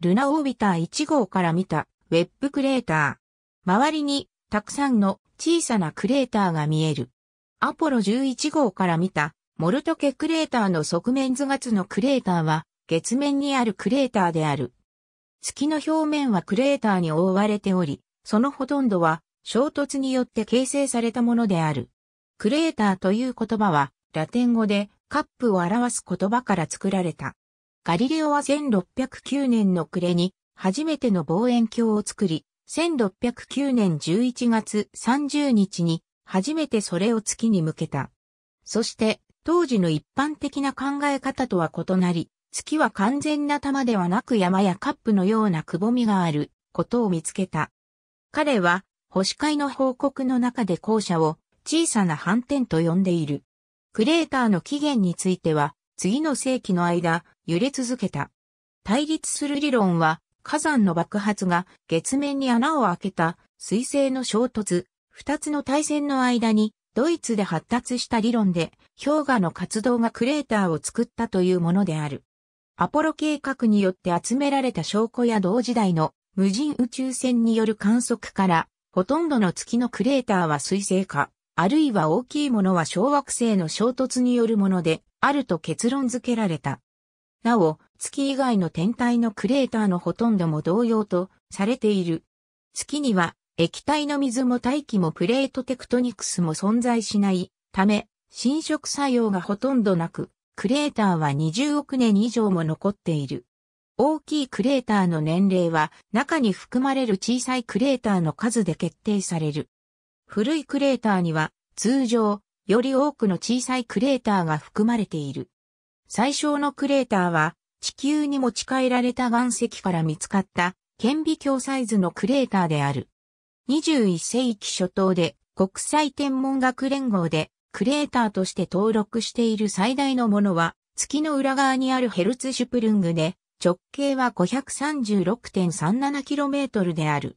ルナオービター1号から見たウェップクレーター。周りにたくさんの小さなクレーターが見える。アポロ11号から見たモルトケクレーターの側面図月のクレーターは月面にあるクレーターである。月の表面はクレーターに覆われており、そのほとんどは衝突によって形成されたものである。クレーターという言葉はラテン語でカップを表す言葉から作られた。ガリレオは1609年の暮れに初めての望遠鏡を作り、1609年11月30日に初めてそれを月に向けた。そして当時の一般的な考え方とは異なり、月は完全な玉ではなく山やカップのようなくぼみがあることを見つけた。彼は星会の報告の中で校舎を小さな反転と呼んでいる。クレーターの起源については、次の世紀の間、揺れ続けた。対立する理論は、火山の爆発が月面に穴を開けた彗星の衝突、二つの対戦の間にドイツで発達した理論で氷河の活動がクレーターを作ったというものである。アポロ計画によって集められた証拠や同時代の無人宇宙船による観測から、ほとんどの月のクレーターは水星化、あるいは大きいものは小惑星の衝突によるもので、あると結論付けられた。なお、月以外の天体のクレーターのほとんども同様とされている。月には液体の水も大気もプレートテクトニクスも存在しないため、侵食作用がほとんどなく、クレーターは20億年以上も残っている。大きいクレーターの年齢は中に含まれる小さいクレーターの数で決定される。古いクレーターには通常より多くの小さいクレーターが含まれている。最小のクレーターは地球に持ち帰られた岩石から見つかった顕微鏡サイズのクレーターである。21世紀初頭で国際天文学連合でクレーターとして登録している最大のものは月の裏側にあるヘルツシュプルングで直径は 536.37km である。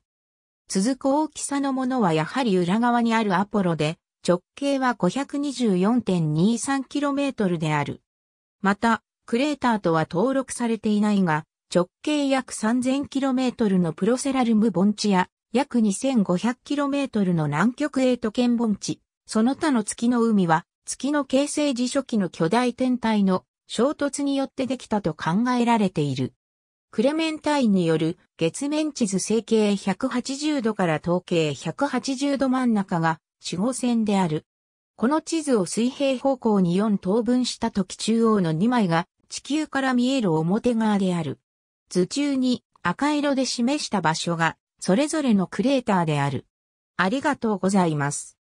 続く大きさのものはやはり裏側にあるアポロで直径は 524.23km である。また、クレーターとは登録されていないが、直径約 3000km のプロセラルム盆地や、約 2500km の南極エート圏盆地、その他の月の海は、月の形成時初期の巨大天体の衝突によってできたと考えられている。クレメンタインによる月面地図整形180度から統計180度真ん中が死後線である。この地図を水平方向に4等分した時中央の2枚が地球から見える表側である。図中に赤色で示した場所がそれぞれのクレーターである。ありがとうございます。